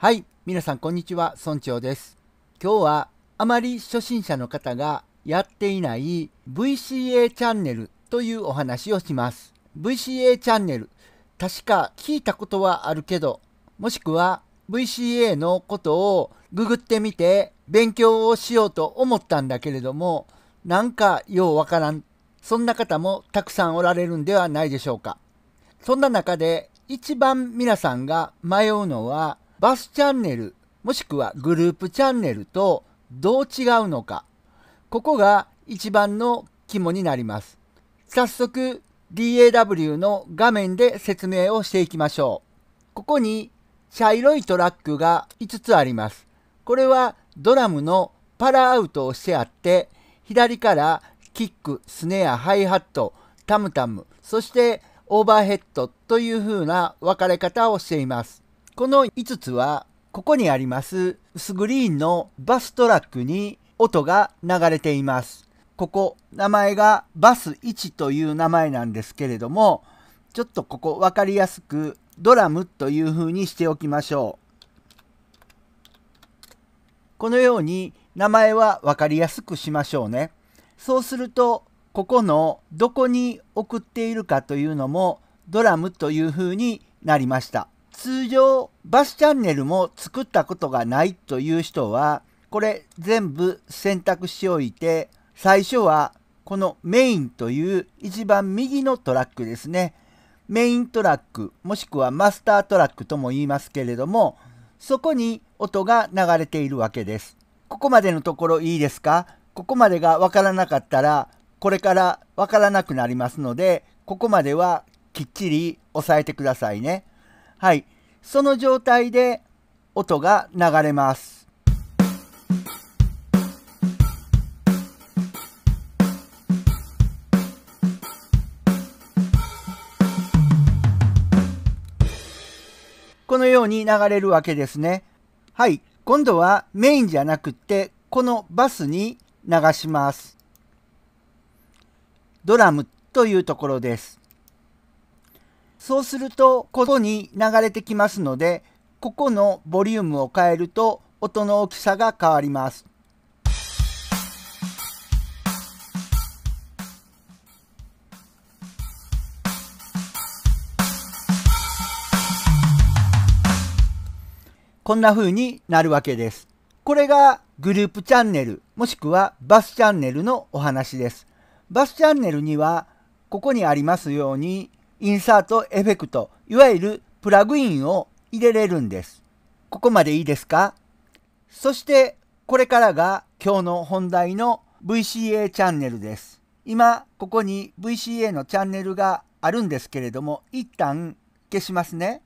はい、皆さんこんにちは、村長です。今日はあまり初心者の方がやっていない VCA チャンネルというお話をします。VCA チャンネル、確か聞いたことはあるけど、もしくは VCA のことをググってみて勉強をしようと思ったんだけれども、なんかようわからん。そんな方もたくさんおられるんではないでしょうか。そんな中で一番皆さんが迷うのはバスチャンネルもしくはグループチャンネルとどう違うのかここが一番の肝になります早速 DAW の画面で説明をしていきましょうここに茶色いトラックが5つありますこれはドラムのパラアウトをしてあって左からキックスネアハイハットタムタムそしてオーバーヘッドという風な分かれ方をしていますこの5つはここにあります薄グリーンのバストラックに音が流れています。ここ名前がバス1という名前なんですけれどもちょっとここ分かりやすくドラムというふうにしておきましょう。このように名前は分かりやすくしましょうね。そうするとここのどこに送っているかというのもドラムというふうになりました。通常バスチャンネルも作ったことがないという人はこれ全部選択しておいて最初はこのメインという一番右のトラックですねメイントラックもしくはマスタートラックとも言いますけれどもそこに音が流れているわけですここまでのところいいですかここまでがわからなかったらこれからわからなくなりますのでここまではきっちり押さえてくださいね。はい。その状態で音が流れます。このように流れるわけですね。はい。今度はメインじゃなくって、このバスに流します。ドラムというところです。そうすると、ここに流れてきますので、ここのボリュームを変えると音の大きさが変わります。こんな風になるわけです。これがグループチャンネルもしくはバスチャンネルのお話です。バスチャンネルにはここにありますようにインサートエフェクト、いわゆるプラグインを入れれるんです。ここまでいいですかそしてこれからが今日の本題の VCA チャンネルです。今ここに VCA のチャンネルがあるんですけれども一旦消しますね。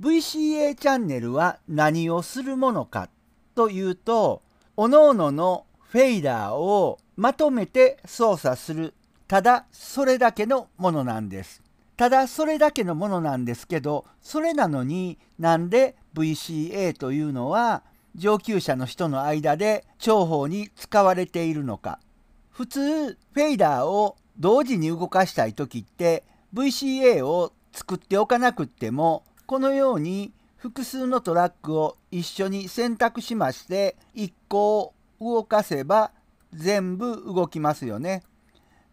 VCA チャンネルは何をするものかというと各々のフェイダーをまとめて操作するただそれだけのものなんです。ただそれだけのものなんですけどそれなのになんで VCA というのは上級者の人の間で重宝に使われているのか普通フェイダーを同時に動かしたい時って VCA を作っておかなくってもこのように複数のトラックを一緒に選択しまして1個を動かせば全部動きますよね。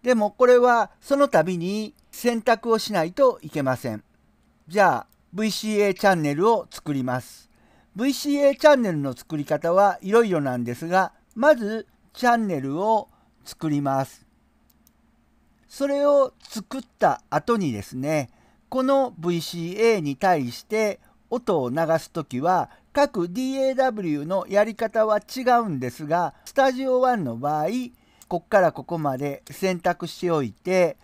でもこれはその度に選択をしないといけません。じゃあ VCA チャンネルを作ります。VCA チャンネルの作り方はいろいろなんですが、まずチャンネルを作ります。それを作った後にですね、この VCA に対して音を流す時は各 DAW のやり方は違うんですが、スタジオ1の場合、こっからここまで選択しておいて、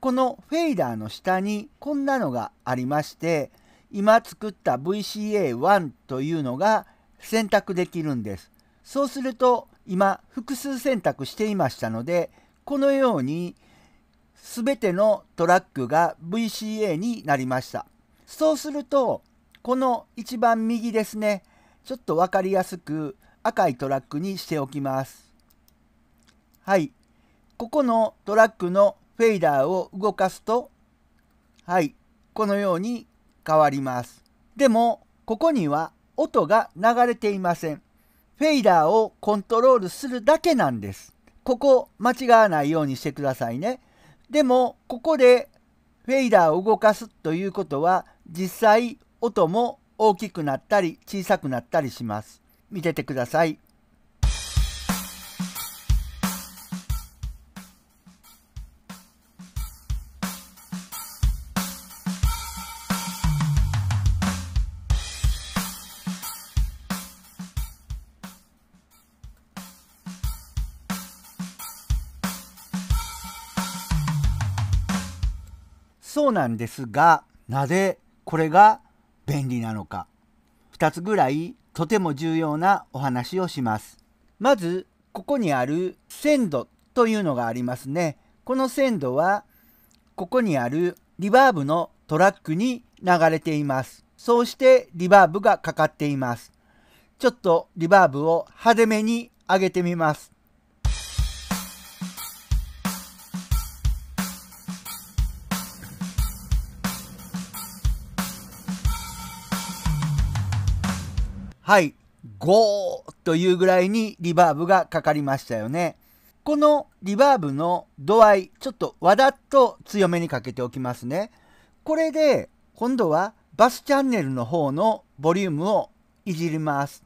このフェイダーの下にこんなのがありまして今作った VCA1 というのが選択できるんです。そうすると今複数選択していましたのでこのように全てのトラックが VCA になりました。そうするとこの一番右ですねちょっと分かりやすく赤いトラックにしておきます。はいここのトラックのフェイダーを動かすと、はい、このように変わります。でも、ここには音が流れていません。フェイダーをコントロールするだけなんです。ここ間違わないようにしてくださいね。でも、ここでフェイダーを動かすということは、実際音も大きくなったり小さくなったりします。見ててください。なんですが、なぜこれが便利なのか。2つぐらいとても重要なお話をします。まず、ここにある鮮度というのがありますね。この鮮度は、ここにあるリバーブのトラックに流れています。そうしてリバーブがかかっています。ちょっとリバーブを派手めに上げてみます。はい、ゴーというぐらいにリバーブがかかりましたよね。このリバーブの度合い、ちょっとわだっと強めにかけておきますね。これで今度はバスチャンネルの方のボリュームをいじります。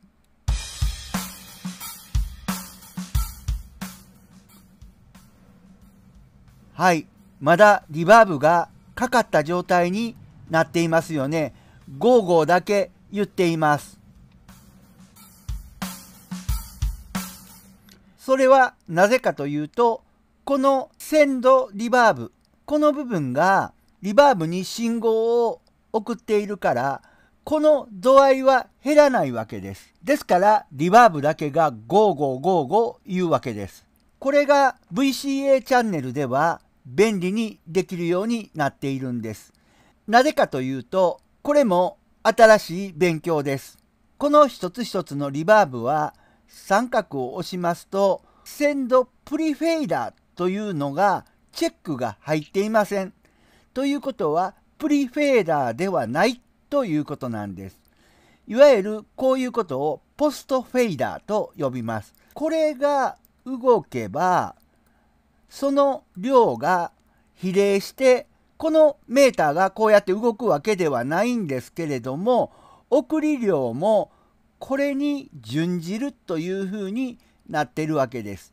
はい、まだリバーブがかかった状態になっていますよね。ゴーゴーだけ言っています。それはなぜかというと、この鮮度リバーブ、この部分がリバーブに信号を送っているから、この度合いは減らないわけです。ですから、リバーブだけが5555言うわけです。これが VCA チャンネルでは便利にできるようになっているんです。なぜかというと、これも新しい勉強です。この一つ一つのリバーブは三角を押しますと、センドプリフェイダーというのがチェックが入っていません。ということは、プリフェーダーではないということなんです。いわゆるこういうことをポストフェイダーと呼びます。これが動けば、その量が比例して、このメーターがこうやって動くわけではないんですけれども、送り量もこれに準じるというふうになってるわけです。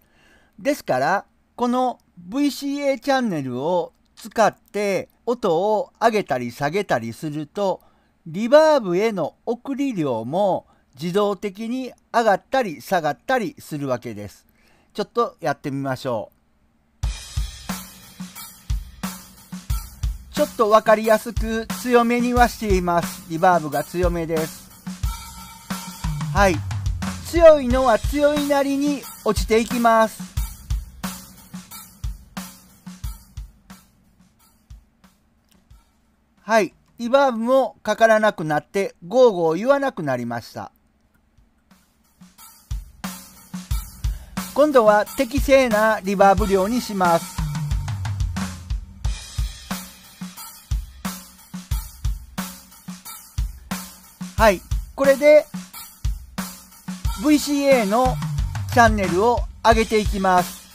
ですからこの VCA チャンネルを使って音を上げたり下げたりするとリバーブへの送り量も自動的に上がったり下がったりするわけです。ちょっとやってみましょう。ちょっと分かりやすく強めにはしています。リバーブが強めです。はい強いのは強いなりに落ちていきますはいリバーブもかからなくなってゴーゴー言わなくなりました今度は適正なリバーブ量にしますはいこれで VCA のチャンネルを上げていきます。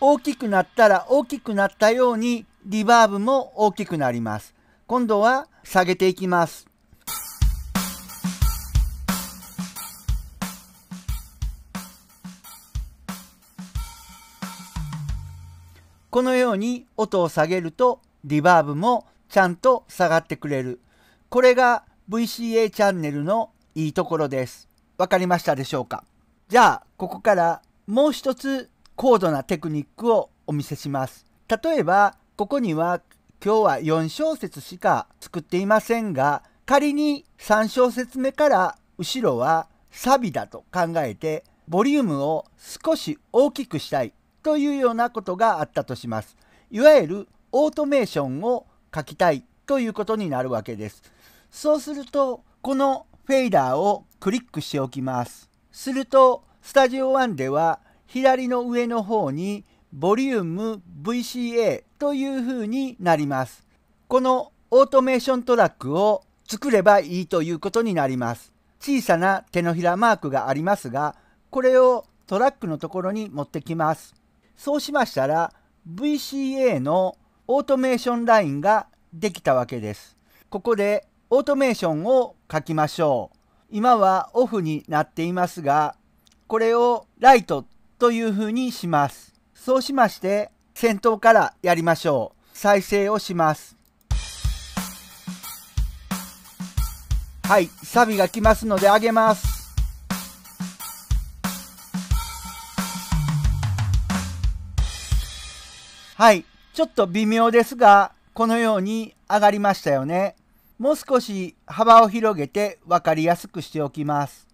大きくなったら大きくなったようにリバーブも大きくなります。今度は下げていきます。このように音を下げるとリバーブもちゃんと下がってくれる。これが VCA チャンネルのいいところです。わかりましたでしょうかじゃあ、ここからもう一つ高度なテクニックをお見せします。例えば、ここには今日は4小節しか作っていませんが、仮に3小節目から後ろはサビだと考えて、ボリュームを少し大きくしたい。というようなことがあったとします。いわゆるオートメーションを書きたいということになるわけです。そうすると、このフェイダーをクリックしておきます。すると、スタジオ1では左の上の方にボリューム VCA というふうになります。このオートメーショントラックを作ればいいということになります。小さな手のひらマークがありますが、これをトラックのところに持ってきます。そうしましたら VCA のオートメーションラインができたわけです。ここでオートメーションを書きましょう。今はオフになっていますが、これをライトというふうにします。そうしまして、先頭からやりましょう。再生をします。はい、サビが来ますので上げます。はい。ちょっと微妙ですが、このように上がりましたよね。もう少し幅を広げて分かりやすくしておきます。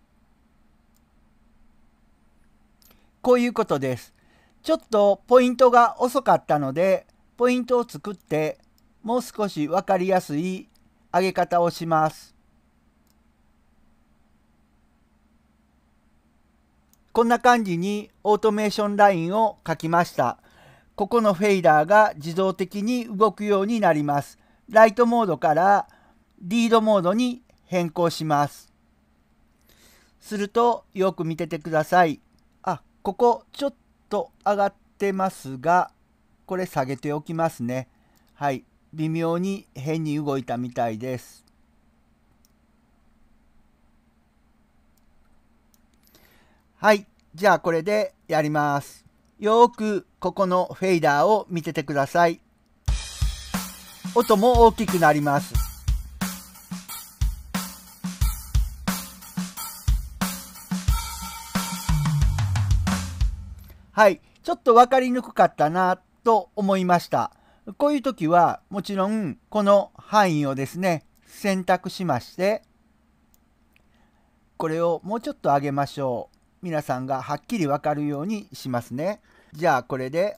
こういうことです。ちょっとポイントが遅かったので、ポイントを作って、もう少し分かりやすい上げ方をします。こんな感じにオートメーションラインを書きました。ここのフェイダーが自動的に動くようになります。ライトモードからリードモードに変更します。するとよく見ててください。あ、ここちょっと上がってますが、これ下げておきますね。はい、微妙に変に動いたみたいです。はい、じゃあこれでやります。よくここのフェイダーを見ててください。音も大きくなります。はい、ちょっと分かりにくかったなと思いました。こういう時はもちろんこの範囲をですね選択しましてこれをもうちょっと上げましょう。皆さんがはっきりわかるようにしますね。じゃあこれで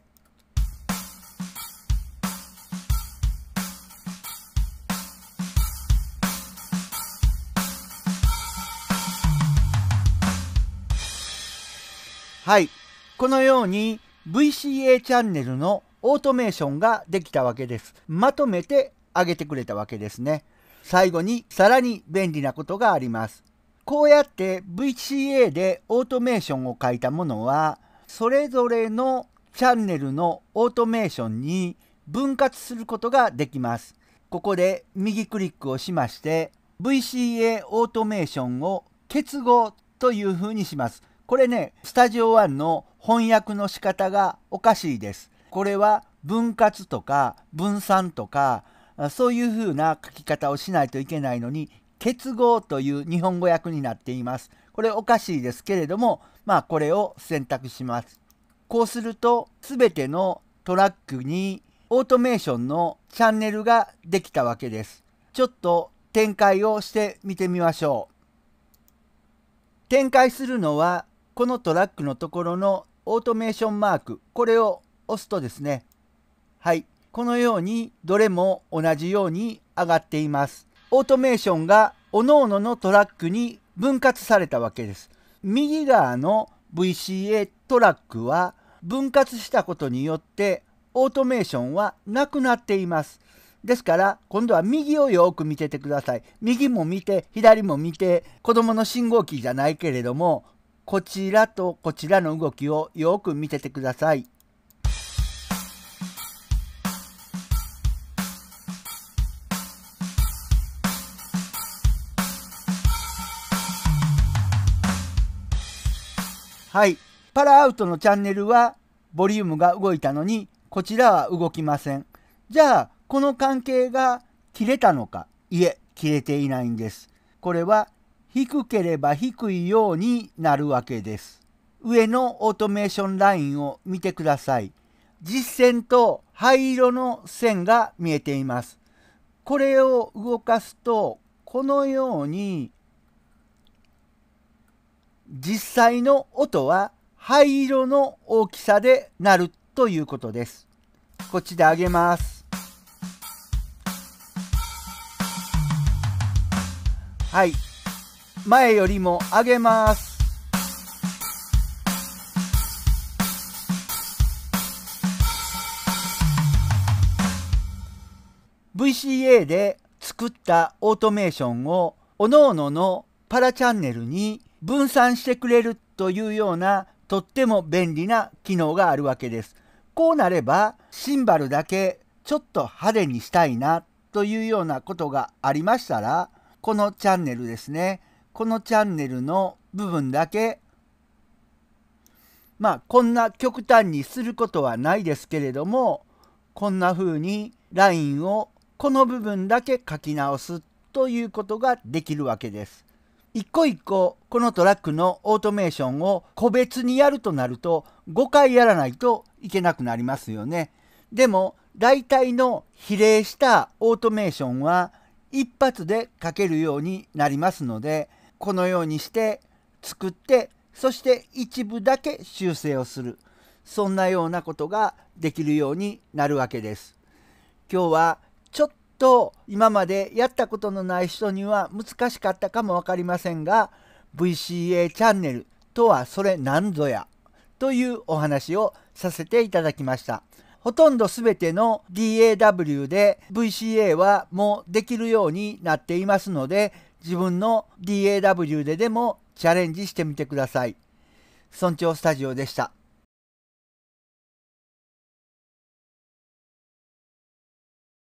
はい。このように VCA チャンネルのオートメーションができたわけです。まとめてあげてくれたわけですね。最後にさらに便利なことがあります。こうやって VCA でオートメーションを書いたものはそれぞれのチャンネルのオートメーションに分割することができます。ここで右クリックをしまして VCA オートメーションを結合というふうにします。これね、スタジオ one の翻訳の仕方がおかしいです。これは分割とか分散とかそういうふうな書き方をしないといけないのに結合という日本語訳になっています。これおかしいですけれども、まあこれを選択します。こうするとすべてのトラックにオートメーションのチャンネルができたわけです。ちょっと展開をして見てみましょう。展開するのはこのトラックのところのオートメーションマークこれを押すとですねはいこのようにどれも同じように上がっていますオートメーションが各々のトラックに分割されたわけです。右側の VCA トラックは分割したことによってオートメーションはなくなっています。ですから今度は右をよく見ててください。右も見て左も見て子供の信号機じゃないけれどもこちらとこちらの動きをよく見ててください。はい。パラアウトのチャンネルはボリュームが動いたのに、こちらは動きません。じゃあ、この関係が切れたのかいえ、切れていないんです。これは低ければ低いようになるわけです。上のオートメーションラインを見てください。実線と灰色の線が見えています。これを動かすと、このように実際の音は灰色の大きさで鳴るということです。こっちで上げます。はい。前よりも上げます。VCA で作ったオートメーションを各々のパラチャンネルに分散してくれるというようなとっても便利な機能があるわけです。こうなればシンバルだけちょっと派手にしたいなというようなことがありましたらこのチャンネルですねこのチャンネルの部分だけまあこんな極端にすることはないですけれどもこんな風にラインをこの部分だけ書き直すということができるわけです。一個一個このトラックのオートメーションを個別にやるとなると5回やらないといけなくなりますよね。でも大体の比例したオートメーションは一発で書けるようになりますのでこのようにして作ってそして一部だけ修正をするそんなようなことができるようになるわけです。今日はと今までやったことのない人には難しかったかも分かりませんが VCA チャンネルとはそれ何ぞやというお話をさせていただきました。ほとんど全ての DAW で VCA はもうできるようになっていますので自分の DAW ででもチャレンジしてみてください。村長スタジオでした。